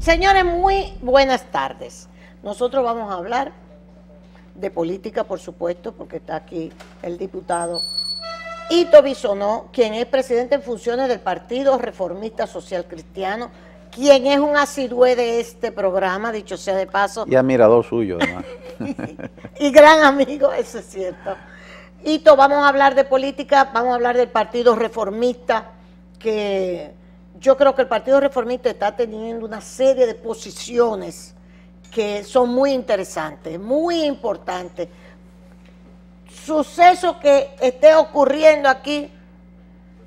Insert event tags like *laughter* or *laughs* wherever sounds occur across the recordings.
Señores, muy buenas tardes. Nosotros vamos a hablar de política, por supuesto, porque está aquí el diputado Ito Bisonó, quien es presidente en funciones del Partido Reformista Social Cristiano, quien es un asidué de este programa, dicho sea de paso. Y admirador suyo, además. *laughs* y, gran amigo, eso es cierto. Ito, vamos a hablar de política, vamos a hablar del Partido Reformista, que yo creo que el Partido Reformista está teniendo una serie de posiciones que son muy interesantes, muy importantes. Suceso que esté ocurriendo aquí,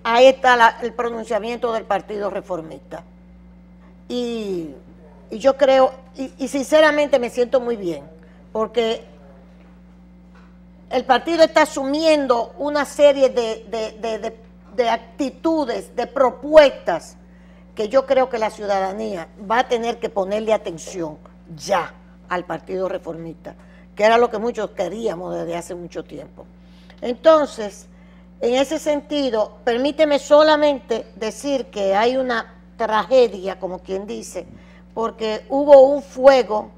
ahí está el pronunciamiento del Partido Reformista. Y, yo creo, y, sinceramente me siento muy bien, porque el partido está asumiendo una serie de, de, de, de actitudes, de propuestas que yo creo que la ciudadanía va a tener que ponerle atención ya al Partido Reformista, que era lo que muchos queríamos desde hace mucho tiempo. Entonces, en ese sentido, permíteme solamente decir que hay una tragedia, como quien dice, porque hubo un fuego,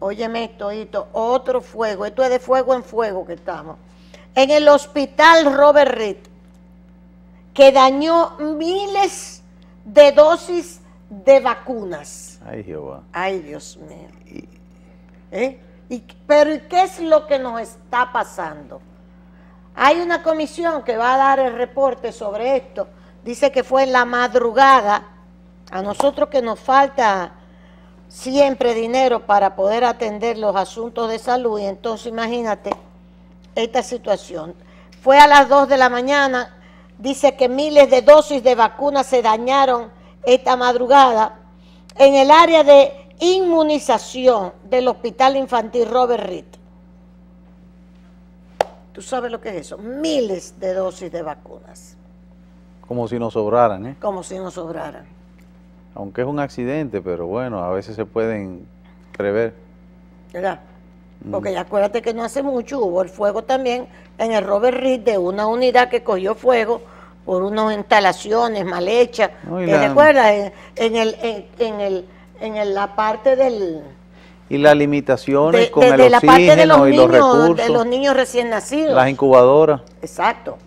óyeme esto, otro fuego, esto es de fuego en fuego que estamos, en el hospital Robert Reed, que dañó miles de dosis de vacunas. Ay, Jehová. Ay, Dios mío. ¿Eh? pero qué es lo que nos está pasando? Hay una comisión que va a dar el reporte sobre esto. Dice que fue en la madrugada. A nosotros que nos falta siempre dinero para poder atender los asuntos de salud. Y entonces imagínate esta situación. Fue a las 2 de la mañana dice que miles de dosis de vacunas se dañaron esta madrugada en el área de inmunización del Hospital Infantil Robert Reed. ¿Tú sabes lo que es eso? Miles de dosis de vacunas. Como si nos sobraran, ¿eh? Como si nos sobraran. Aunque es un accidente, pero bueno, a veces se pueden prever. ¿Verdad? Mm. Porque ya acuérdate que no hace mucho hubo el fuego también en el Robert Reed de una unidad que cogió fuego por unas instalaciones mal hechas. ¿Te recuerdas? En, el, en, el, la parte del... Y las limitaciones con el de los niños, recursos. De los niños recién nacidos. Las incubadoras. Exacto.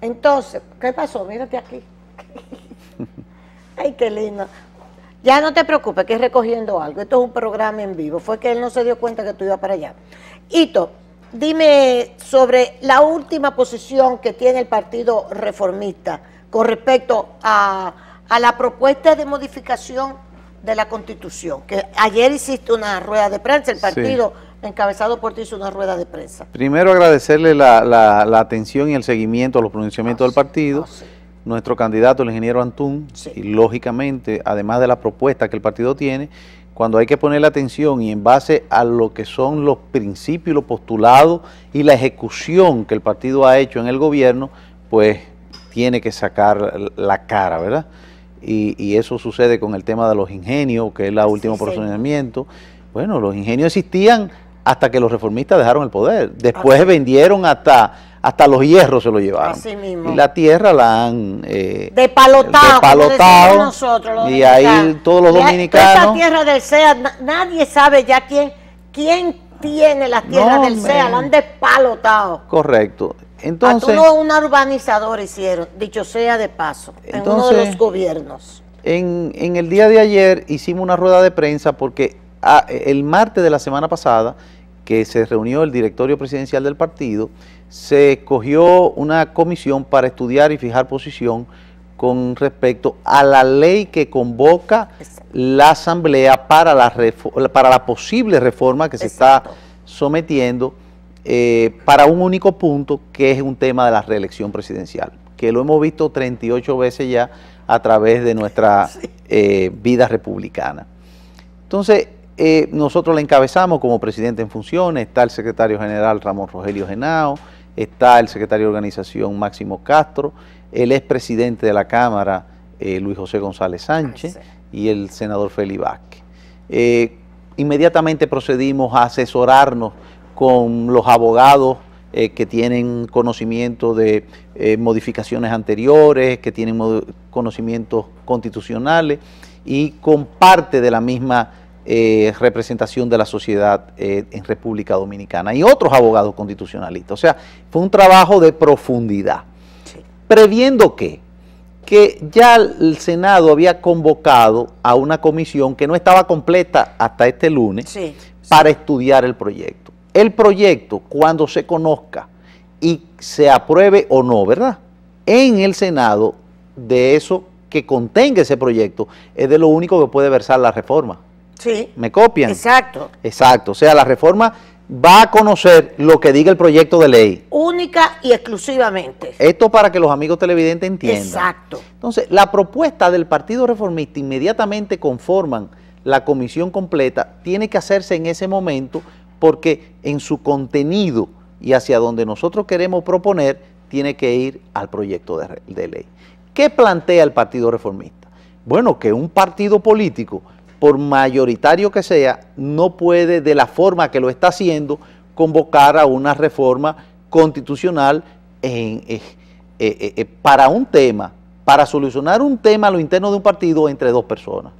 Entonces, ¿qué pasó? Mírate aquí. *laughs* Ay, qué lindo. Ya no te preocupes, que es recogiendo algo. Esto es un programa en vivo. Fue que él no se dio cuenta que tú ibas para allá. Hito, dime sobre la última posición que tiene el Partido Reformista con respecto a, la propuesta de modificación de la Constitución, que ayer hiciste una rueda de prensa, el partido encabezado por ti hizo una rueda de prensa. Primero agradecerle la, atención y el seguimiento a los pronunciamientos ah, del partido. Ah, Nuestro candidato, el ingeniero Antún, y lógicamente, además de la propuesta que el partido tiene, cuando hay que poner la atención y en base a lo que son los principios, los postulados y la ejecución que el partido ha hecho en el gobierno, pues tiene que sacar la cara, ¿verdad? Y, eso sucede con el tema de los ingenios, que es la último posicionamiento. Bueno, los ingenios existían hasta que los reformistas dejaron el poder. Después vendieron hasta hasta los hierros se lo llevaron. Y la tierra la han eh, palotado. nosotros, y ahí todos los dominicanos. Esa tierra del SEA, nadie sabe ya quién, quién tiene la tierra del SEA, la han despalotado. Correcto. Entonces, a un urbanizador hicieron, dicho sea de paso, en uno de los gobiernos. En, en el día de ayer hicimos una rueda de prensa porque ah, el martes de la semana pasada que se reunió el directorio presidencial del partido, se escogió una comisión para estudiar y fijar posición con respecto a la ley que convoca la Asamblea para la, para la posible reforma que se está sometiendo eh, para un único punto, que es un tema de la reelección presidencial, que lo hemos visto 38 veces ya a través de nuestra eh, vida republicana. Entonces, eh, nosotros la encabezamos como presidente en funciones, está el secretario general Ramón Rogelio Genao, está el secretario de organización Máximo Castro, el expresidente de la Cámara eh, Luis José González Sánchez y el senador Feli Vázquez. Eh, inmediatamente procedimos a asesorarnos con los abogados que tienen conocimiento de modificaciones anteriores, que tienen conocimientos constitucionales y con parte de la misma eh, representación de la sociedad eh, en República Dominicana y otros abogados constitucionalistas. O sea, fue un trabajo de profundidad. Previendo que, que ya el Senado había convocado a una comisión que no estaba completa hasta este lunes para estudiar el proyecto. El proyecto, cuando se conozca y se apruebe o no, ¿verdad? En el Senado, de eso que contenga ese proyecto, es de lo único que puede versar la reforma. ¿Me copian? Exacto. Exacto. O sea, la reforma va a conocer lo que diga el proyecto de ley. Única y exclusivamente. Esto para que los amigos televidentes entiendan. Exacto. Entonces, la propuesta del Partido Reformista inmediatamente conforman la comisión completa, tiene que hacerse en ese momento porque en su contenido y hacia donde nosotros queremos proponer, tiene que ir al proyecto de, de ley. ¿Qué plantea el Partido Reformista? Bueno, que un partido político por mayoritario que sea, no puede, de la forma que lo está haciendo, convocar a una reforma constitucional eh, eh, eh, para un tema, para solucionar un tema a lo interno de un partido entre dos personas.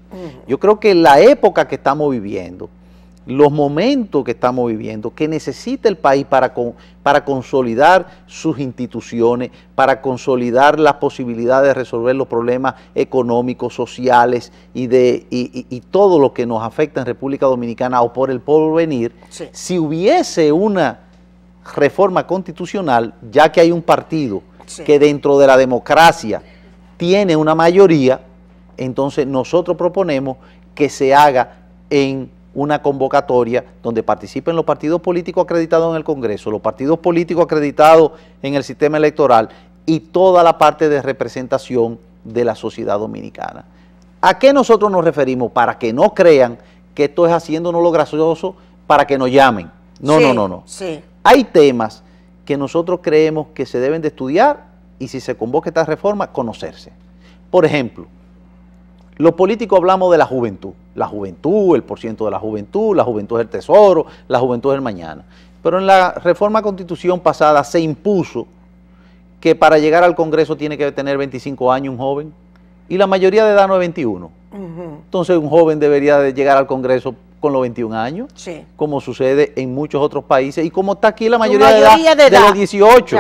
Yo creo que la época que estamos viviendo, los momentos que estamos viviendo, que necesita el país para, para consolidar sus instituciones, para consolidar las posibilidades de resolver los problemas económicos, sociales y, de, todo lo que nos afecta en República Dominicana o por el porvenir, si hubiese una reforma constitucional, ya que hay un partido que dentro de la democracia tiene una mayoría, entonces nosotros proponemos que se haga en una convocatoria donde participen los partidos políticos acreditados en el Congreso, los partidos políticos acreditados en el sistema electoral y toda la parte de representación de la sociedad dominicana. ¿A qué nosotros nos referimos? Para que no crean que esto es haciéndonos lo gracioso para que nos llamen. No, no, no, no. Hay temas que nosotros creemos que se deben de estudiar y si se convoca esta reforma, conocerse. Por ejemplo, los políticos hablamos de la juventud la juventud, el porciento de la juventud, la juventud es el tesoro, la juventud es el mañana. Pero en la reforma constitución pasada se impuso que para llegar al Congreso tiene que tener 25 años un joven y la mayoría de edad no es 21. Entonces un joven debería de llegar al Congreso con los 21 años, como sucede en muchos otros países y como está aquí la mayoría, de, edad, de, los 18.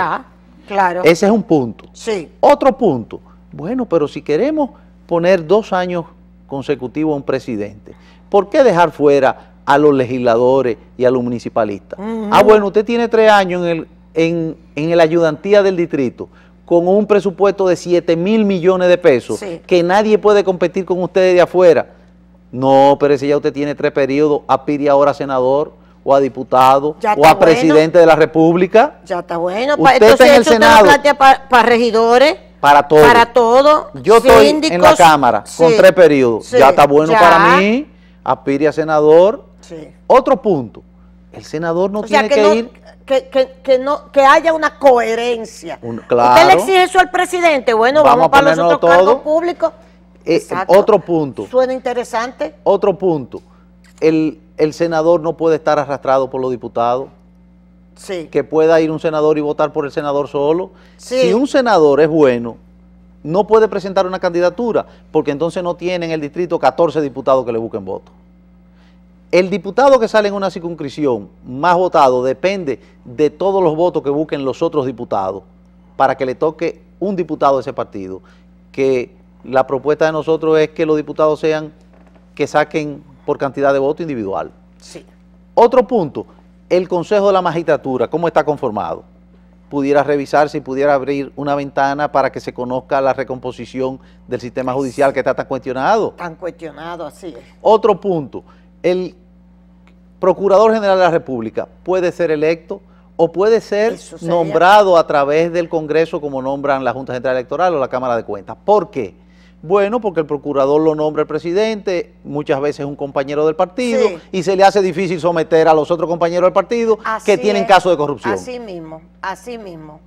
claro. Ese es un punto. Sí. Otro punto. Bueno, pero si queremos poner dos años consecutivo a un presidente. ¿Por qué dejar fuera a los legisladores y a los municipalistas? Ah, bueno, usted tiene tres años en el, en, en el ayudantía del distrito con un presupuesto de 7 mil millones de pesos, que nadie puede competir con ustedes de afuera. No, pero si ya usted tiene tres periodos, a aspire ahora a senador o a diputado o a presidente de la República. Ya está bueno. Usted está en el Senado. para regidores. Para todo. Para todo. Yo estoy en la Cámara con tres periodos. ya está bueno para mí. Aspire a senador. Otro punto. El senador no tiene que, ir. Que, que, que, haya una coherencia. Él claro. le exige eso al presidente. Bueno, vamos, a para los otros todo. cargos públicos. Eh, otro punto. Suena interesante. Otro punto. El, el senador no puede estar arrastrado por los diputados que pueda ir un senador y votar por el senador solo. Si un senador es bueno, no puede presentar una candidatura, porque entonces no tiene en el distrito 14 diputados que le busquen voto El diputado que sale en una circunscripción más votado depende de todos los votos que busquen los otros diputados para que le toque un diputado de ese partido. Que la propuesta de nosotros es que los diputados sean que saquen por cantidad de voto individual. Otro punto, el Consejo de la Magistratura, ¿cómo está conformado? Pudiera revisarse y pudiera abrir una ventana para que se conozca la recomposición del sistema judicial que está tan cuestionado. Tan cuestionado, así es. Otro punto, el Procurador General de la República puede ser electo o puede ser nombrado a través del Congreso como nombran la Junta Central Electoral o la Cámara de Cuentas. ¿Por qué? Bueno, porque el procurador lo nombra el presidente, muchas veces un compañero del partido, y se le hace difícil someter a los otros compañeros del partido que tienen casos de corrupción. Así mismo, así mismo,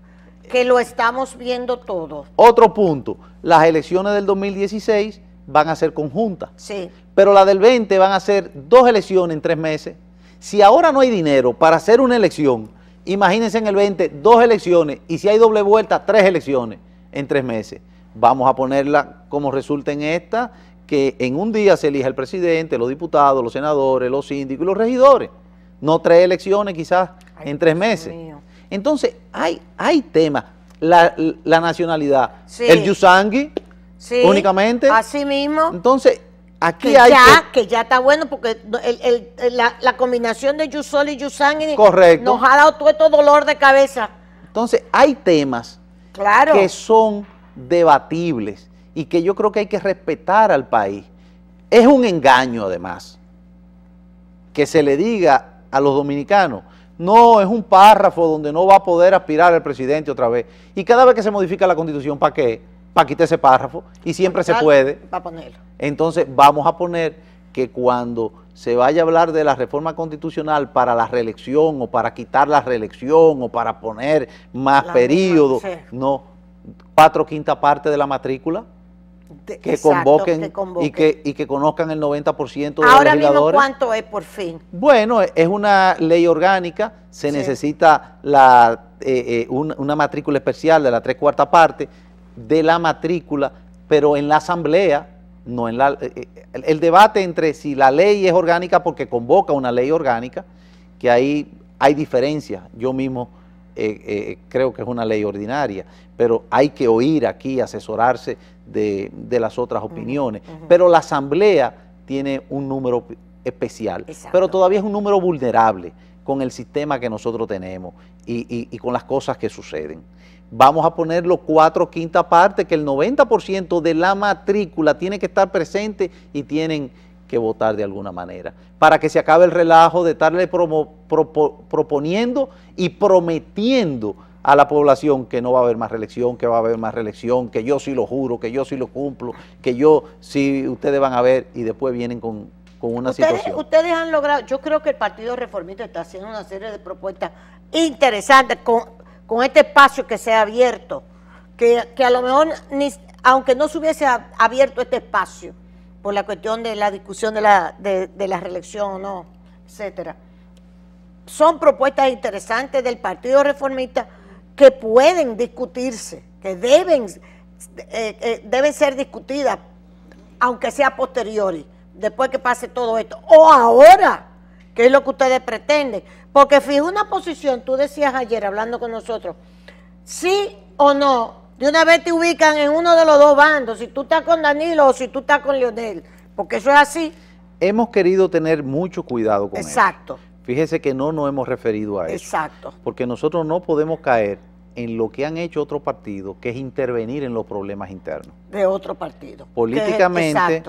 que lo estamos viendo todos. Otro punto, las elecciones del 2016 van a ser conjuntas, sí. pero la del 20 van a ser dos elecciones en tres meses. Si ahora no hay dinero para hacer una elección, imagínense en el 20 dos elecciones, y si hay doble vuelta, tres elecciones en tres meses vamos a ponerla como resulta en esta, que en un día se elija el presidente, los diputados, los senadores, los síndicos y los regidores. No tres elecciones quizás en tres meses. Entonces, hay, hay temas. La, nacionalidad, el Yusangui, sí. únicamente. Así mismo. Entonces, aquí hay. Ya, que, ya está bueno, porque la, combinación de Yusol y Yusangui nos ha dado todo esto dolor de cabeza. Entonces, hay temas que son debatibles y que yo creo que hay que respetar al país. Es un engaño además que se le diga a los dominicanos, no, es un párrafo donde no va a poder aspirar el presidente otra vez. Y cada vez que se modifica la constitución, ¿para qué? Para quitar ese párrafo y siempre se puede. Entonces vamos a poner que cuando se vaya a hablar de la reforma constitucional para la reelección o para quitar la reelección o para poner más periodos, no cuatro quinta parte de la matrícula. que, convoquen y que, y que conozcan el 90% de Ahora mismo, ¿cuánto es por fin? Bueno, es una ley orgánica, se necesita la, eh, eh, una matrícula especial de la tres cuarta parte de la matrícula, pero en la asamblea, no en la, eh, el, el, debate entre si la ley es orgánica porque convoca una ley orgánica, que ahí hay diferencias, yo mismo creo que es una ley ordinaria, pero hay que oír aquí, asesorarse de, las otras opiniones. Pero la asamblea tiene un número especial, pero todavía es un número vulnerable con el sistema que nosotros tenemos y, con las cosas que suceden. Vamos a poner los cuatro quinta partes, que el 90% de la matrícula tiene que estar presente y tienen que votar de alguna manera, para que se acabe el relajo de estarle proponiendo y prometiendo a la población que no va a haber más reelección, que va a haber más reelección, que yo sí lo juro, que yo sí lo cumplo, que yo sí, ustedes van a ver y después vienen con, con una situación. Ustedes han logrado, yo creo que el Partido Reformista está haciendo una serie de propuestas interesantes con, este espacio que se ha abierto, que, a lo mejor, ni, aunque no se hubiese abierto este espacio por la cuestión de la discusión de la, de, de la reelección o no, etcétera, son propuestas interesantes del Partido Reformista que pueden discutirse, que deben, eh, eh, ser discutidas, aunque sea posteriori, después que pase todo esto, o ahora, que es lo que ustedes pretenden. Porque fija una posición, tú decías ayer hablando con nosotros, sí o no, de una vez te ubican en uno de los dos bandos, si tú estás con Danilo o si tú estás con Leonel, porque eso es así. Hemos querido tener mucho cuidado con eso. Exacto. Fíjese que no nos hemos referido a eso. Exacto. Porque nosotros no podemos caer en lo que han hecho otros partidos, que es intervenir en los problemas internos. De otro partido. Políticamente,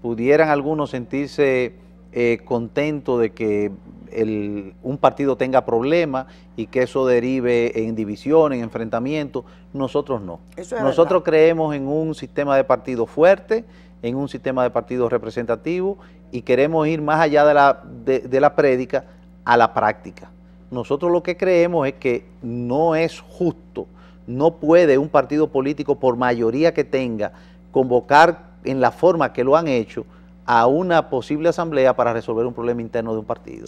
pudieran algunos sentirse eh, contentos de que un partido tenga problemas y que eso derive en división, en enfrentamiento. Nosotros no. Nosotros creemos en un sistema de partido fuerte, en un sistema de partido representativo y queremos ir más allá de la, de la prédica a la práctica nosotros lo que creemos es que no es justo, no puede un partido político, por mayoría que tenga, convocar en la forma que lo han hecho a una posible asamblea para resolver un problema interno de un partido.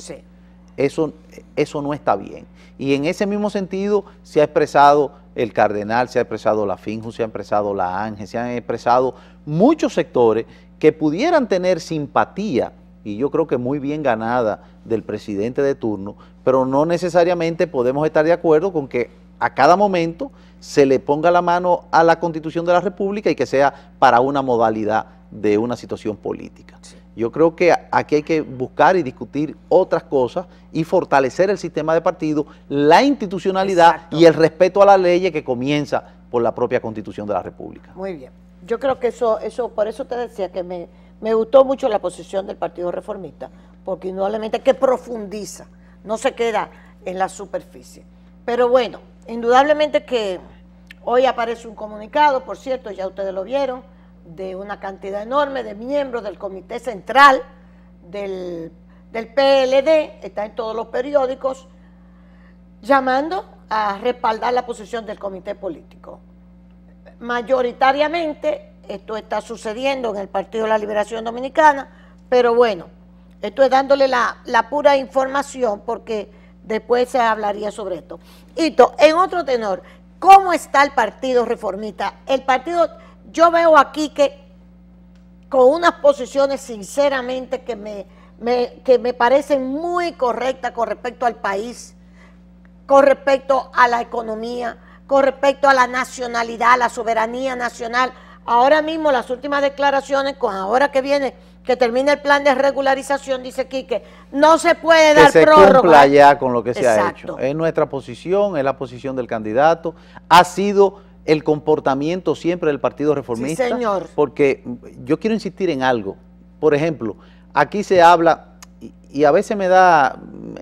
Eso, eso no está bien. Y en ese mismo sentido se ha expresado el Cardenal, se ha expresado la Finju, se ha expresado la Ángel, se han expresado muchos sectores que pudieran tener simpatía y yo creo que muy bien ganada del presidente de turno, pero no necesariamente podemos estar de acuerdo con que a cada momento se le ponga la mano a la constitución de la República y que sea para una modalidad de una situación política. Yo creo que aquí hay que buscar y discutir otras cosas y fortalecer el sistema de partido, la institucionalidad y el respeto a la ley que comienza por la propia constitución de la República. Muy bien. Yo creo que eso, eso, por eso te decía que me, me gustó mucho la posición del Partido Reformista, porque indudablemente que profundiza, no se queda en la superficie. Pero bueno, indudablemente que hoy aparece un comunicado, por cierto, ya ustedes lo vieron, de una cantidad enorme de miembros del Comité Central del, PLD, está en todos los periódicos, llamando a respaldar la posición del comité político. Mayoritariamente esto está sucediendo en el Partido de la Liberación Dominicana, pero bueno, esto es dándole la, pura información porque después se hablaría sobre esto. Y en otro tenor, ¿cómo está el Partido Reformista? El partido, yo veo aquí que con unas posiciones sinceramente que me, que me parecen muy correctas con respecto al país, con respecto a la economía, con respecto a la nacionalidad, la soberanía nacional, Ahora mismo las últimas declaraciones, con ahora que viene, que termine el plan de regularización, dice Quique, no se puede dar que se Cumpla con lo que se ha hecho. Es nuestra posición, es la posición del candidato, ha sido el comportamiento siempre del Partido Reformista. señor. Porque yo quiero insistir en algo. Por ejemplo, aquí se habla, y, a veces me da,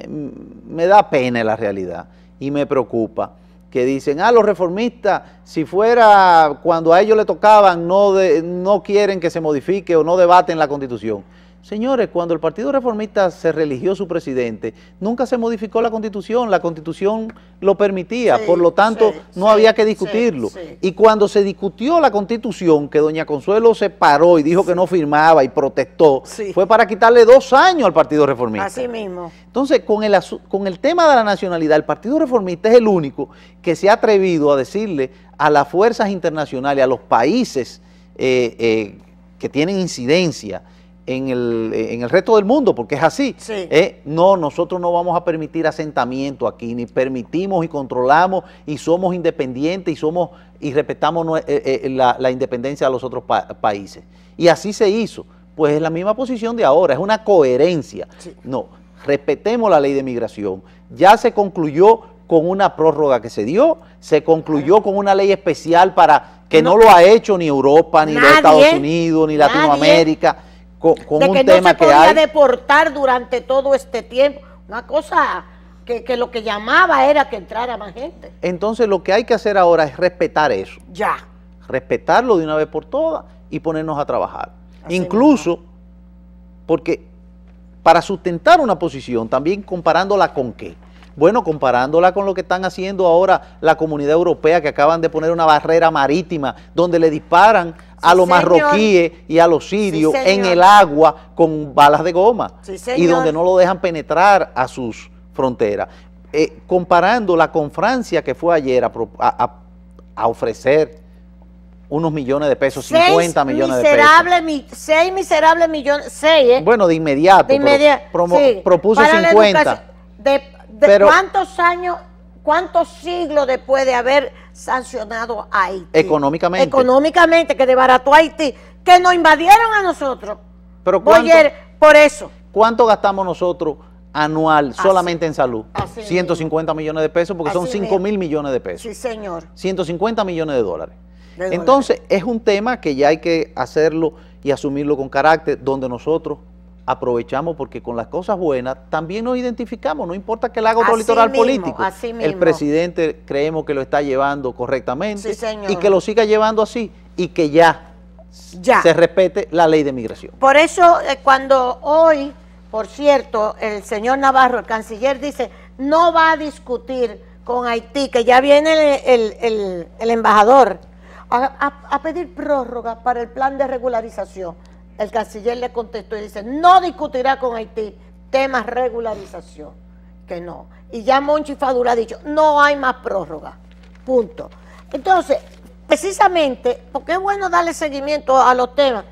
me da pena la realidad, y me preocupa, que dicen, ah, los reformistas, si fuera cuando a ellos le tocaban, no, no quieren que se modifique o no debaten la constitución. Señores, cuando el Partido Reformista se religió su presidente, nunca se modificó la constitución, la constitución lo permitía, por lo tanto no había que discutirlo. Y cuando se discutió la constitución, que doña Consuelo se paró y dijo que no firmaba y protestó, fue para quitarle dos años al Partido Reformista. Así mismo. Entonces, con el, tema de la nacionalidad, el Partido Reformista es el único que se ha atrevido a decirle a las fuerzas internacionales, a los países eh, eh, que tienen incidencia, en el, en el resto del mundo, porque es así. Eh, no, nosotros no vamos a permitir asentamiento aquí, ni permitimos y controlamos y somos independientes y somos y respetamos eh, eh, la, independencia de los otros países. Y así se hizo. Pues es la misma posición de ahora, es una coherencia. No, respetemos la ley de migración. Ya se concluyó con una prórroga que se dio, se concluyó con una ley especial para que no, lo ha hecho ni Europa, ni Estados Unidos, ni Latinoamérica de que no se podía deportar durante todo este tiempo. Una cosa que, lo que llamaba era que entrara más gente. Entonces lo que hay que hacer ahora es respetar eso. Ya. Respetarlo de una vez por todas y ponernos a trabajar. Incluso porque para sustentar una posición, también comparándola con qué. Bueno, comparándola con lo que están haciendo ahora la comunidad europea que acaban de poner una barrera marítima donde le disparan a los marroquíes y a los sirios en el agua con balas de goma y donde no lo dejan penetrar a sus fronteras. Eh, comparándola con Francia que fue ayer a, ofrecer unos millones de pesos, 50 millones de pesos. seis miserables millones, seis, ¿eh? Bueno, de inmediato. propuso 50. ¿De, cuántos años, cuántos siglos después de haber sancionado a Haití. Económicamente. Económicamente, que debarató a Haití, que nos invadieron a nosotros. Pero por eso. ¿Cuánto gastamos nosotros anual solamente en salud? 150 millones de pesos, porque son 5 mil millones de pesos. Sí, señor. 150 millones de dólares. Entonces, es un tema que ya hay que hacerlo y asumirlo con carácter, donde nosotros aprovechamos porque con las cosas buenas también nos identificamos, no importa que el haga otro litoral político. El presidente creemos que lo está llevando correctamente y que lo siga llevando así y que ya, ya, se respete la ley de migración. Por eso eh, cuando hoy, por cierto, el señor Navarro, el canciller, dice, no va a discutir con Haití, que ya viene el, embajador. a pedir prórroga para el plan de regularización. El canciller le contestó y dice, no discutirá con Haití temas regularización, que no. Y ya Monchi Fadura ha dicho, no hay más prórroga, punto. Entonces, precisamente, porque es bueno darle seguimiento a los temas,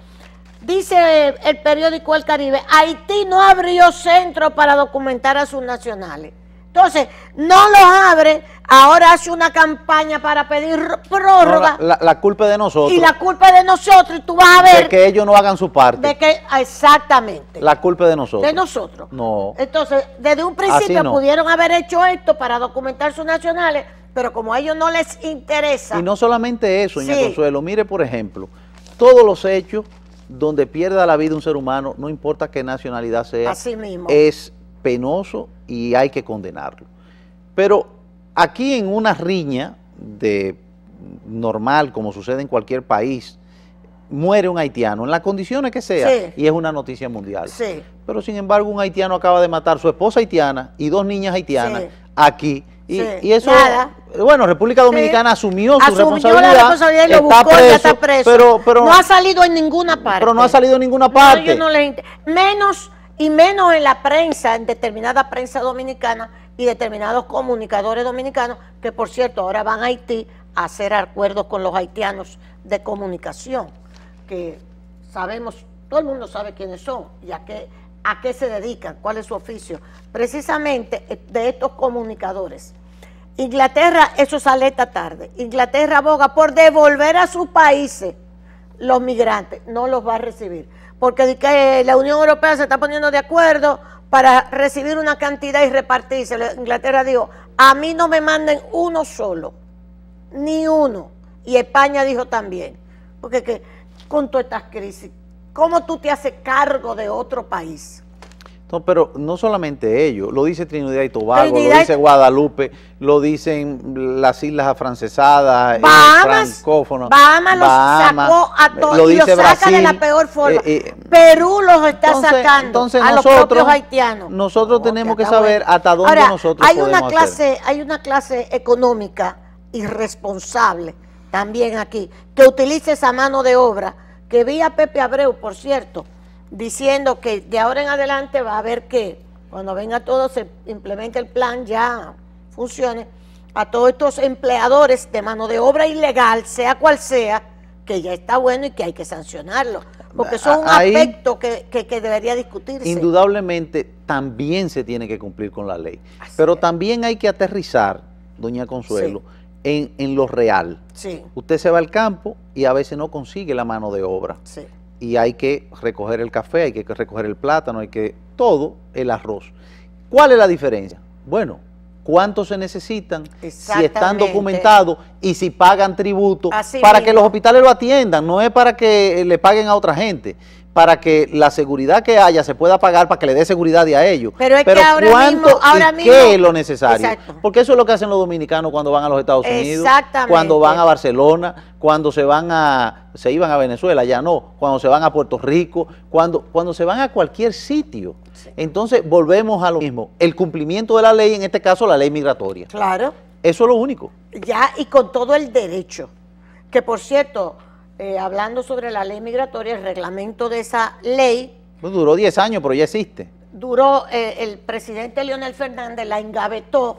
dice el periódico El Caribe, Haití no abrió centro para documentar a sus nacionales. Entonces, no los abre, ahora hace una campaña para pedir prórroga. la, culpa es de nosotros. Y la culpa es de nosotros, y tú vas a ver. De que ellos no hagan su parte. De que, exactamente. La culpa es de nosotros. De nosotros. No. Entonces, desde un principio pudieron haber hecho esto para documentar sus nacionales, pero como a ellos no les interesa. Y no solamente eso, señor Consuelo, mire, por ejemplo, todos los hechos donde pierda la vida un ser humano, no importa qué nacionalidad sea, es penoso y hay que condenarlo. Pero aquí en una riña de normal, como sucede en cualquier país, muere un haitiano, en las condiciones que sea, y es una noticia mundial. Pero sin embargo, un haitiano acaba de matar a su esposa haitiana y dos niñas haitianas aquí. Y, eso, bueno, República Dominicana asumió, su responsabilidad, la responsabilidad y lo buscó, y ya está preso. no ha salido en ninguna parte. Pero no ha salido en ninguna parte. No, yo no le menos y menos en la prensa, en determinada prensa dominicana y determinados comunicadores dominicanos, que por cierto ahora van a Haití a hacer acuerdos con los haitianos de comunicación, que sabemos, todo el mundo sabe quiénes son y a qué, a qué se dedican, cuál es su oficio, precisamente eh, de estos comunicadores. Inglaterra, eso sale esta tarde, Inglaterra aboga por devolver a sus países los migrantes, no los va a recibir porque eh, la Unión Europea se está poniendo de acuerdo para recibir una cantidad y repartirse. Inglaterra dijo, a mí no me manden uno solo, ni uno. Y España dijo también, porque que, con todas estas crisis, ¿cómo tú te haces cargo de otro país? No, pero no solamente ellos, lo dice Trinidad y Tobago, lo dice Guadalupe, lo dicen las islas afrancesadas, eh, Bahamas, Bahamas, los sacó a eh, todos, y los saca de la peor eh, forma. Perú los está sacando a nosotros, los haitianos. Nosotros tenemos que saber hasta dónde nosotros hay una clase, Hay una clase económica irresponsable también aquí, que utiliza esa mano de obra, que vía Pepe Abreu, por cierto, diciendo que de ahora en adelante va a haber que, cuando venga todo, se implemente el plan, ya funcione, a todos estos empleadores de mano de obra ilegal, sea cual sea, que ya está bueno y que hay que sancionarlo. Porque eso es un ah, aspecto que, debería discutirse. Indudablemente también se tiene que cumplir con la ley. pero también hay que aterrizar, doña Consuelo, en, lo real. Usted se va al campo y a veces no consigue la mano de obra. Sí y hay que recoger el café, hay que recoger el plátano, hay que todo el arroz. ¿Cuál es la diferencia? Bueno, cuánto se necesitan, si están documentados y si pagan tributo, para que los hospitales lo atiendan, no es para que le paguen a otra gente para que la seguridad que haya se pueda pagar para que le dé seguridad a ellos. Pero es que ahora ¿cuánto mismo, qué es lo necesario? Porque eso es lo que hacen los dominicanos cuando van a los Estados Unidos, cuando van a Barcelona, cuando se van a se iban a Venezuela, ya no, cuando se van a Puerto Rico, cuando cuando se van a cualquier sitio. Entonces, volvemos a lo mismo, el cumplimiento de la ley, en este caso la ley migratoria. Claro. Eso es lo único. Ya y con todo el derecho. Que por cierto, eh, hablando sobre la ley migratoria, el reglamento de esa ley. Pues duró 10 años, pero ya existe. Duró, eh, el presidente Leonel Fernández la engavetó,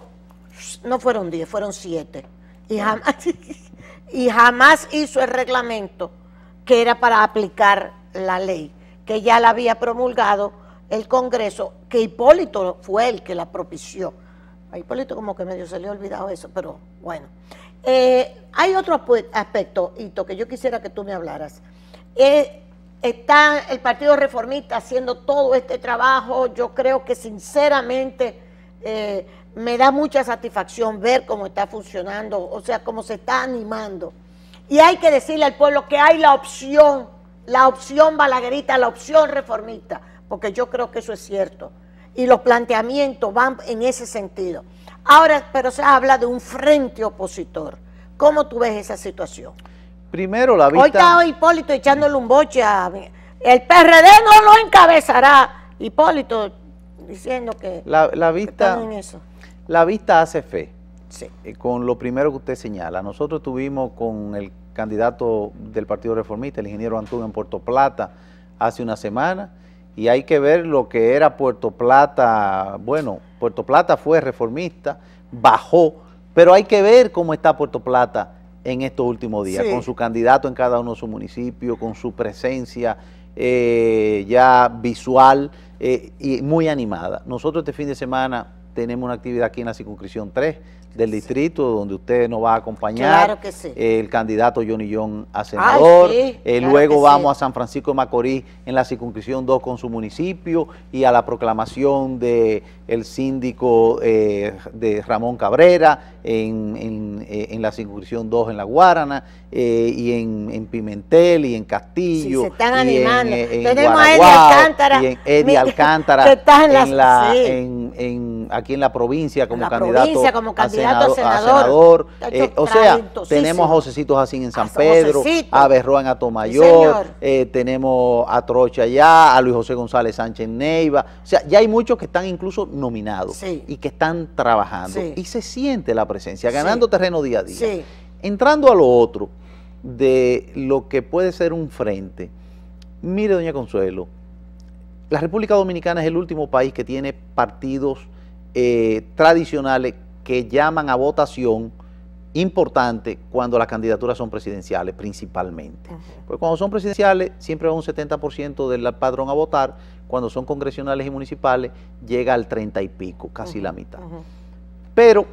no fueron 10, fueron 7. Y jamás, *laughs* y jamás hizo el reglamento que era para aplicar la ley, que ya la había promulgado el Congreso, que Hipólito fue el que la propició. A Hipólito como que medio se le ha olvidado eso, pero bueno. Eh, hay otro aspecto, Hito, que yo quisiera que tú me hablaras. Eh, está el Partido Reformista haciendo todo este trabajo. Yo creo que sinceramente eh, me da mucha satisfacción ver cómo está funcionando, o sea, cómo se está animando. Y hay que decirle al pueblo que hay la opción, la opción balaguerita, la opción reformista, porque yo creo que eso es cierto. Y los planteamientos van en ese sentido. Ahora, pero se habla de un frente opositor. ¿Cómo tú ves esa situación? Primero, la vista... Hoy oh, está Hipólito echándole un boche a... El PRD no lo encabezará. Hipólito diciendo que... La, la vista... En eso. La vista hace fe. Sí. Eh, con lo primero que usted señala. Nosotros tuvimos con el candidato del Partido Reformista, el ingeniero Antún en Puerto Plata, hace una semana y hay que ver lo que era Puerto Plata. Bueno, Puerto Plata fue reformista, bajó, pero hay que ver cómo está Puerto Plata en estos últimos días, con su candidato en cada uno de sus municipios, con su presencia eh, ya visual eh, y muy animada. Nosotros este fin de semana tenemos una actividad aquí en la circunscripción 3 del distrito donde usted nos va a acompañar. El candidato Johnny John a senador. Eh, luego vamos a San Francisco de Macorís en la circunscripción 2 con su municipio y a la proclamación de el síndico eh, de Ramón Cabrera en, en, eh, en, la circunscripción 2 en La Guarana y en, Pimentel y en Castillo. se están animando. Tenemos a Eddie Alcántara. Y en Eddie Alcántara. *laughs* en la, en aquí en la provincia como candidato, a senador. Eh, o sea, tenemos a así en San Pedro, a Berroa en Atomayor, eh, tenemos a Trocha allá, a Luis José González Sánchez Neiva. O sea, ya hay muchos que están incluso nominados y que están trabajando. Y se siente la presencia, ganando terreno día a día. Entrando a lo otro, de lo que puede ser un frente. Mire, doña Consuelo, la República Dominicana es el último país que tiene partidos eh, tradicionales que llaman a votación importante cuando las candidaturas son presidenciales principalmente. cuando son presidenciales siempre va un 70% del padrón a votar, cuando son congresionales y municipales llega al 30 y pico, casi la mitad. Pero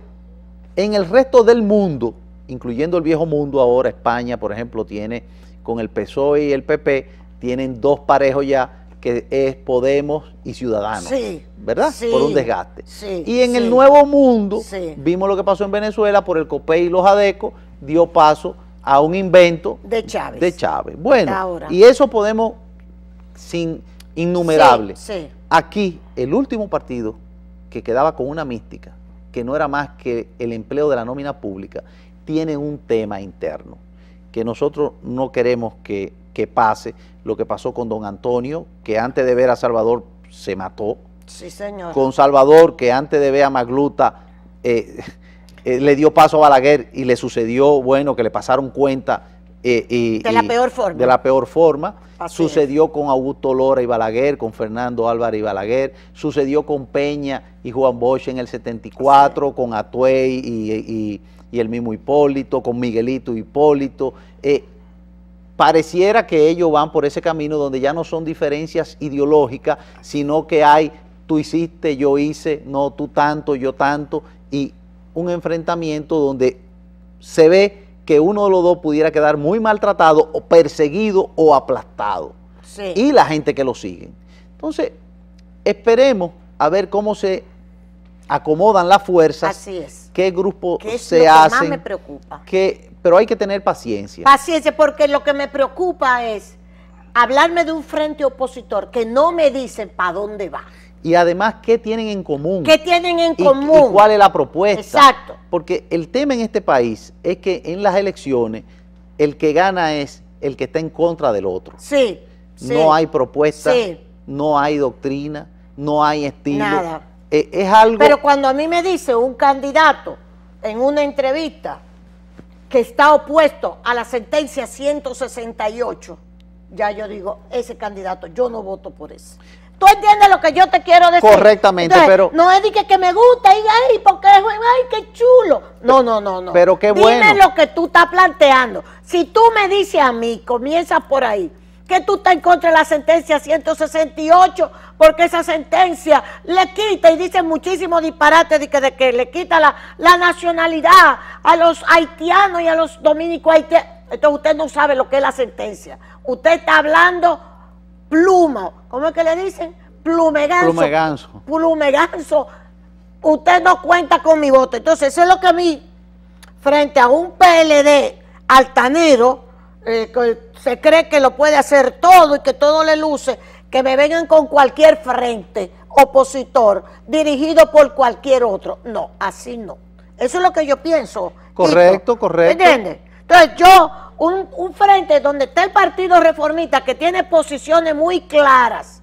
en el resto del mundo, incluyendo el viejo mundo ahora, España por ejemplo tiene con el PSOE y el PP, tienen dos parejos ya que es Podemos y Ciudadanos, ¿verdad? por un desgaste. y en el nuevo mundo, vimos lo que pasó en Venezuela por el COPEI y los ADECO, dio paso a un invento de Chávez. De Chávez. Bueno, y eso podemos sin innumerables. Aquí el último partido que quedaba con una mística, que no era más que el empleo de la nómina pública, tiene un tema interno que nosotros no queremos que que pase lo que pasó con don Antonio, que antes de ver a Salvador se mató. Sí, señor. Con Salvador, que antes de ver a Magluta eh, *laughs* eh, le dio paso a Balaguer y le sucedió, bueno, que le pasaron cuenta. Eh, y, de la peor forma. De la peor forma. sucedió con Augusto Lora y Balaguer, con Fernando Álvarez y Balaguer. Sucedió con Peña y Juan Bosch en el 74, con Atuey y, el mismo Hipólito, con Miguelito Hipólito pareciera que ellos van por ese camino donde ya no son diferencias ideológicas, sino que hay tú hiciste, yo hice, no tú tanto, yo tanto, y un enfrentamiento donde se ve que uno de los dos pudiera quedar muy maltratado o perseguido o aplastado. Y la gente que lo sigue. Entonces, esperemos a ver cómo se acomodan las fuerzas. Así es. ¿Qué grupo se hace? pero hay que tener paciencia. Paciencia, porque lo que me preocupa es hablarme de un frente opositor que no me dicen para dónde va. Y además, ¿qué tienen en común? ¿Qué tienen en común? cuál es la propuesta? Exacto. Porque el tema en este país es que en las elecciones el que gana es el que está en contra del otro. Sí. no hay propuesta, sí. no hay doctrina, no hay estilo. Nada e, es algo... Pero cuando a mí me dice un candidato en una entrevista que está opuesto a la sentencia 168, ya yo digo, ese candidato, yo no voto por ese. ¿Tú entiendes lo que yo te quiero decir? Correctamente, pero... No es de que, me gusta y ay, porque es, ay, qué chulo. No, no, no, no. Pero qué bueno. Dime lo que tú estás planteando. Si tú me dices a mí, comienza por ahí, que tú estás en contra de la sentencia 168, porque esa sentencia le quita, y dice muchísimos disparates de que, le quita la, nacionalidad a los haitianos y a los dominicos haitianos. Entonces usted no sabe lo que es la sentencia. Usted está hablando pluma, ¿cómo es que le dicen? plumeganso plumeganso Plumeganso. Usted no cuenta con mi voto. Entonces eso es lo que a mí, frente a un PLD altanero, eh, se cree que lo puede hacer todo y que todo le luce, que me vengan con cualquier frente opositor dirigido por cualquier otro. No, así no. Eso es lo que yo pienso. Correcto, correcto. Entonces yo, un, un frente donde está el Partido Reformista que tiene posiciones muy claras,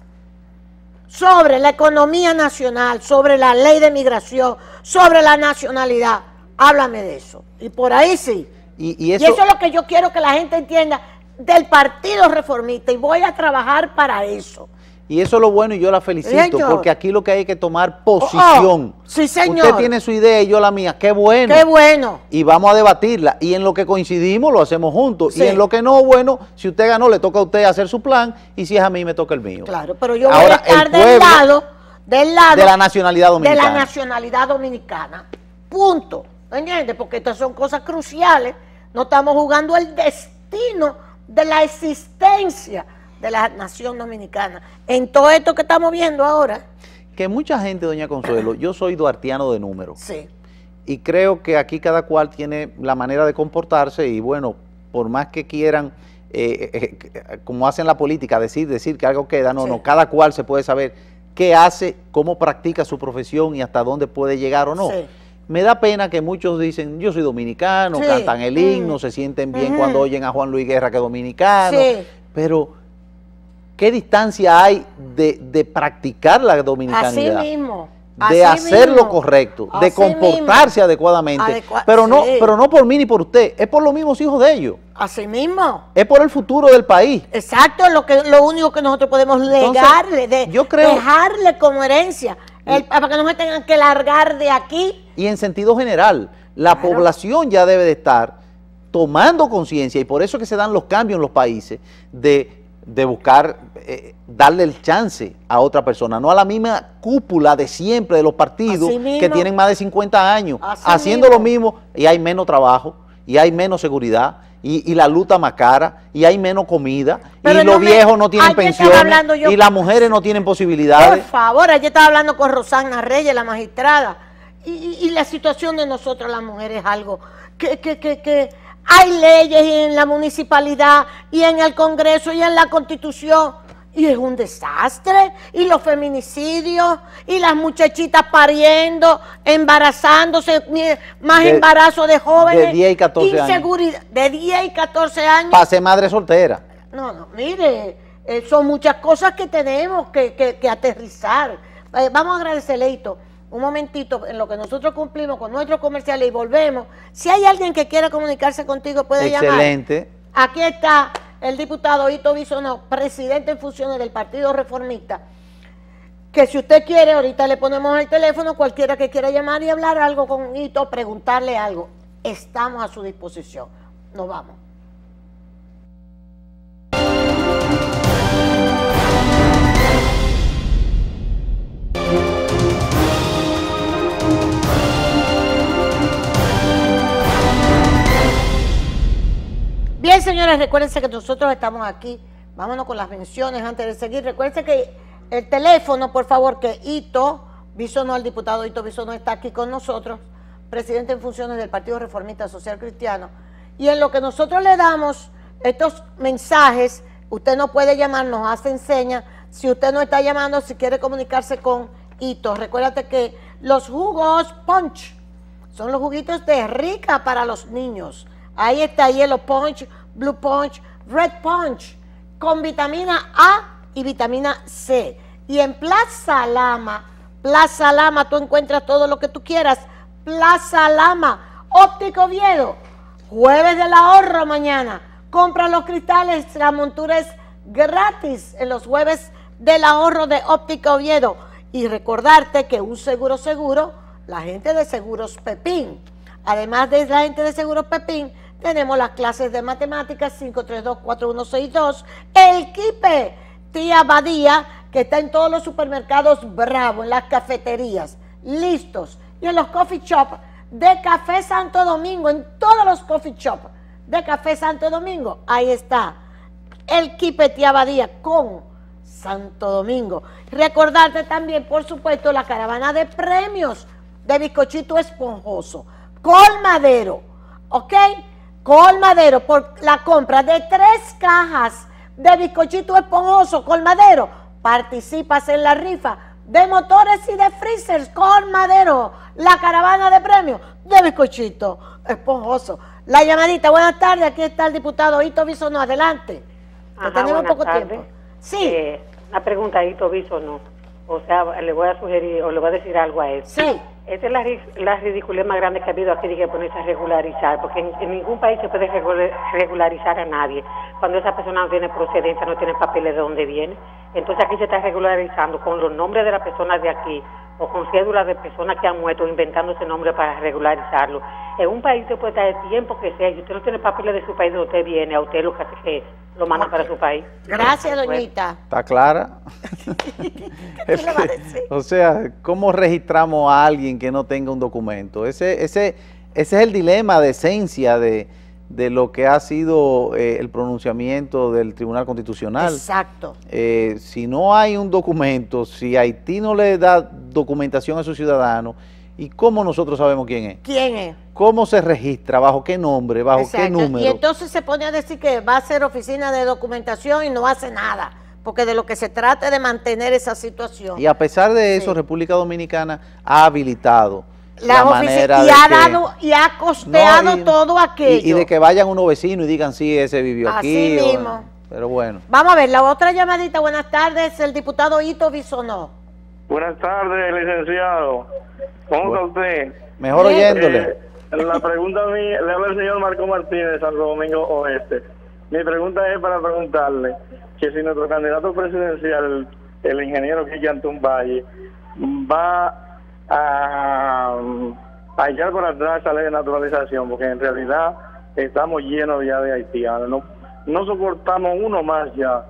sobre la economía nacional, sobre la ley de migración, sobre la nacionalidad. Háblame de eso. Y por ahí sí, y, eso, es lo que yo quiero que la gente entienda del Partido Reformista y voy a trabajar para eso. Y eso es lo bueno y yo la felicito, porque aquí lo que hay que tomar oh, oh. posición. sí, señor. Usted tiene su idea y yo la mía. Qué bueno. Qué bueno. Y vamos a debatirla. Y en lo que coincidimos lo hacemos juntos. Y en lo que no, bueno, si usted ganó, le toca a usted hacer su plan. Y si es a mí, me toca el mío. Claro, pero yo voy a estar del lado, De la nacionalidad dominicana. De la nacionalidad dominicana. Punto. ¿Entiendes? Porque estas son cosas cruciales no estamos jugando el destino de la existencia de la nación dominicana. En todo esto que estamos viendo ahora. Que mucha gente, doña Consuelo, yo soy duartiano de número. Sí. Y creo que aquí cada cual tiene la manera de comportarse y bueno, por más que quieran, eh, eh, eh, como hacen la política, decir, decir que algo queda, no, no, cada cual se puede saber qué hace, cómo practica su profesión y hasta dónde puede llegar o no. Sí. Me da pena que muchos dicen, yo soy dominicano, cantan el mm. himno, se sienten bien cuando oyen a Juan Luis Guerra que es dominicano, pero ¿qué distancia hay de, practicar la dominicanidad? mismo de hacer lo correcto, de comportarse adecuadamente. pero no, pero no por mí ni por usted, es por los mismos hijos de ellos. Así mismo. Es por el futuro del país. Exacto, lo que lo único que nosotros podemos dejarle de dejarle como herencia, para que no me tengan que largar de aquí y en sentido general, la población ya debe de estar tomando conciencia y por eso es que se dan los cambios en los países de, buscar eh, darle el chance a otra persona, no a la misma cúpula de siempre de los partidos que tienen más de 50 años haciendo lo mismo y hay menos trabajo y hay menos seguridad y, la luta más cara, y hay menos comida, y los viejos no tienen pensión, y las mujeres no tienen posibilidades. Por favor, ayer estaba hablando con Rosana Reyes, la magistrada, y, la situación de nosotros las mujeres es algo que, que, que, hay leyes en la municipalidad y en el Congreso y en la Constitución y es un desastre. Y los feminicidios, y las muchachitas pariendo, embarazándose, más embarazo de jóvenes. De 10 y 14 inseguridad, años. De 10 y 14 años. Pase madre soltera. No, no, mire, eh, son muchas cosas que tenemos que, aterrizar. Eh, vamos a agradecerle, esto un momentito en lo que nosotros cumplimos con nuestros comerciales y volvemos. Si hay alguien que quiera comunicarse contigo, puede llamar. Excelente. Aquí está el diputado Hito Bisonó, presidente en funciones del Partido Reformista. Que si usted quiere, ahorita le ponemos el teléfono, cualquiera que quiera llamar y hablar algo con Hito, preguntarle algo. Estamos a su disposición. Nos vamos. señores, recuérdense que nosotros estamos aquí. Vámonos con las menciones antes de seguir. Recuérdense que el teléfono, por favor, que Ito no el diputado Ito no está aquí con nosotros, presidente en funciones del Partido Reformista Social Cristiano. Y en lo que nosotros le damos estos mensajes, usted no puede llamar, nos hace enseña, Si usted no está llamando, si quiere comunicarse con Ito, recuérdate que los jugos punch son los juguitos de rica para los niños. Ahí está hielo punch Blue Punch, Red Punch, con vitamina A y vitamina C. Y en Plaza Lama, Plaza Lama, tú encuentras todo lo que tú quieras. Plaza Lama, Óptico Oviedo jueves del ahorro mañana. Compra los cristales, la montura gratis en los jueves del ahorro de óptico Oviedo. Y recordarte que un seguro seguro, la gente de Seguros Pepín, además de la gente de Seguros Pepín, tenemos las clases de matemáticas 532-4162. El Kipe, tía Badía, que está en todos los supermercados Bravo, en las cafeterías, listos. Y en los coffee shops de Café Santo Domingo, en todos los coffee shops de Café Santo Domingo, ahí está. El Kipe, tía Badía, con Santo Domingo. Recordarte también, por supuesto, la caravana de premios de bizcochito esponjoso, madero, ¿ok? Colmadero, por la compra de tres cajas de bizcochito esponjoso Colmadero, participas en la rifa de motores y de freezers Colmadero, la caravana de premios de bizcochito esponjoso. La llamadita, buenas tardes, aquí está el diputado Hito Bisono, adelante. tenemos poco tiempo. Sí. la eh, pregunta, Hito Bisono, o sea, le voy a sugerir o le voy a decir algo a él. Sí. Esa es la, ridiculez más grande que ha habido aquí dije que ponerse a regularizar, porque en, ningún país se puede regularizar a nadie. Cuando esa persona no tiene procedencia, no tiene papeles de dónde viene. Entonces aquí se está regularizando con los nombres de las personas de aquí o con cédulas de personas que han muerto inventando ese nombre para regularizarlo. En un país se puede estar el tiempo que sea, y usted no tiene papeles de su país donde viene, a usted lo que lo manda para su país. Gracias, doñita. ¿Está clara? *laughs* *laughs* o sea, ¿cómo registramos a alguien que no tenga un documento. Ese, ese, ese es el dilema de esencia de, de lo que ha sido eh, el pronunciamiento del Tribunal Constitucional. Exacto. Eh, si no hay un documento, si Haití no le da documentación a su ciudadano, ¿Y cómo nosotros sabemos quién es? ¿Quién es? ¿Cómo se registra? ¿Bajo qué nombre? ¿Bajo qué número? Y entonces se pone a decir que va a ser oficina de documentación y no hace nada porque de lo que se trata es de mantener esa situación. Y a pesar de eso, República Dominicana ha habilitado la, y ha dado y ha costeado todo aquello. Y, de que vayan unos vecinos y digan, sí, ese vivió Así aquí. mismo. pero bueno. Vamos a ver, la otra llamadita. Buenas tardes, el diputado Ito Bisonó. Buenas tardes, licenciado. ¿Cómo usted? Mejor oyéndole. Eh, la pregunta le habla el señor Marco Martínez, Santo Domingo Oeste. Mi pregunta es para preguntarle que si nuestro candidato presidencial, el ingeniero Antun Valle, va a, echar por atrás la ley de naturalización, porque en realidad estamos llenos ya de haitianos, no, soportamos uno más ya,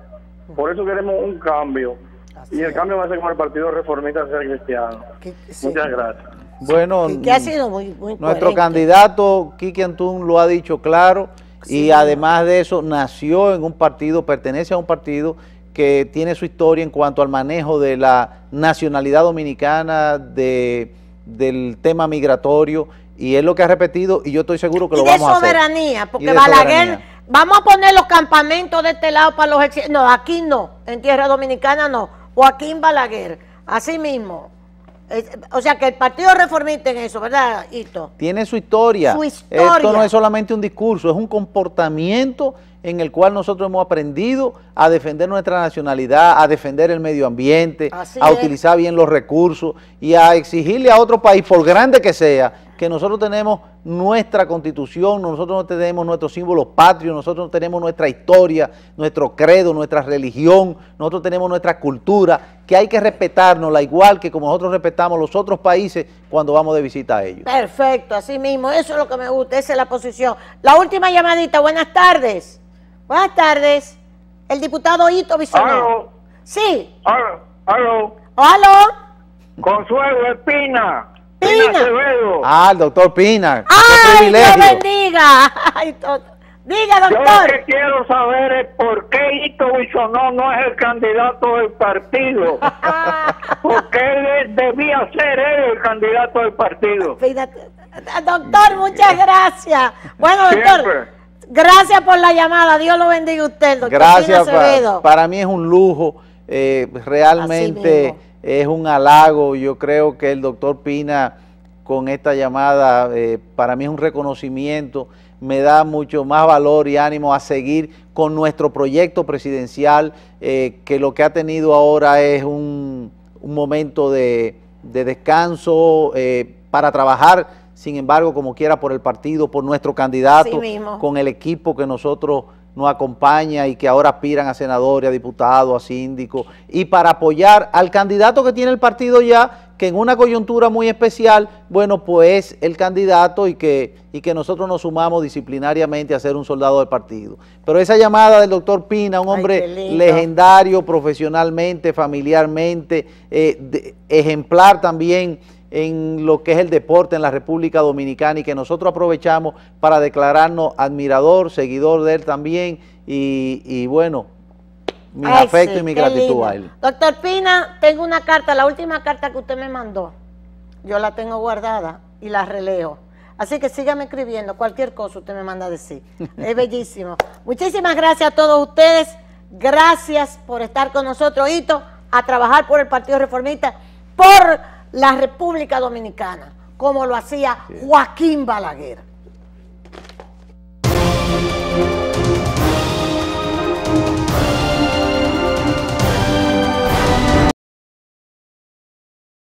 por eso queremos un cambio. y el cambio va a ser con el Partido Reformista Ser Cristiano. Muchas gracias. Bueno, nuestro candidato Kiki Antún lo ha dicho claro. Y además de eso, nació en un partido, pertenece a un partido que tiene su historia en cuanto al manejo de la nacionalidad dominicana, de, del tema migratorio, y es lo que ha repetido, y yo estoy seguro que lo vamos a hacer. Y soberanía, porque Balaguer, vamos a poner los campamentos de este lado para los No, aquí no, en tierra dominicana no. Joaquín Balaguer, así mismo o sea que el Partido Reformista en eso, ¿verdad, Hito? Tiene su historia. Su historia. Esto no es solamente un discurso, es un comportamiento en el cual nosotros hemos aprendido a defender nuestra nacionalidad, a defender el medio ambiente, a utilizar bien los recursos y a exigirle a otro país, por grande que sea, que nosotros tenemos nuestra constitución, nosotros tenemos nuestros símbolos patrios, nosotros tenemos nuestra historia, nuestro credo, nuestra religión, nosotros tenemos nuestra cultura, que hay que respetarnos, la igual que como nosotros respetamos los otros países cuando vamos de visita a ellos. Perfecto, así mismo, eso es lo que me gusta, esa es la posición. La última llamadita, buenas tardes. Buenas tardes. El diputado Ito Bisonó. Sí. Aló. Oh, aló. Consuelo Espina. Pina. Pina ah, el doctor Pina. ¡Ay, Dios bendiga! *laughs* Diga, doctor. Yo lo que quiero saber es por qué Ito Bisonó no es el candidato del partido. *laughs* Porque él debía ser él el candidato del partido. Doctor, muchas gracias. Bueno, doctor. Gracias por la llamada. Dios lo bendiga a usted, doctor. Gracias. Para, mí es un lujo. Eh, realmente es un halago. Yo creo que el doctor Pina con esta llamada, eh, para mí es un reconocimiento, me da mucho más valor y ánimo a seguir con nuestro proyecto presidencial, eh, que lo que ha tenido ahora es un, momento de, descanso para trabajar sin embargo, como quiera, por el partido, por nuestro candidato, con el equipo que nosotros nos acompaña y que ahora aspiran a senadores, a diputados, a síndicos, y para apoyar al candidato que tiene el partido ya, que en una coyuntura muy especial, bueno, pues el candidato y que, y que nosotros nos sumamos disciplinariamente a ser un soldado del partido. Pero esa llamada del doctor Pina, un hombre legendario profesionalmente, familiarmente, eh, ejemplar también en lo que es el deporte en la República Dominicana y que nosotros aprovechamos para declararnos admirador, seguidor de él también y, bueno, mi afecto y mi gratitud a él. Doctor Pina, tengo una carta, la última carta que usted me mandó, yo la tengo guardada y la releo. Así que síganme escribiendo, cualquier cosa usted me manda a decir. *laughs* Es bellísimo. Muchísimas gracias a todos ustedes. Gracias por estar con nosotros, Hito, a trabajar por el Partido Reformista, por la República Dominicana, como lo hacía Joaquín Balaguer.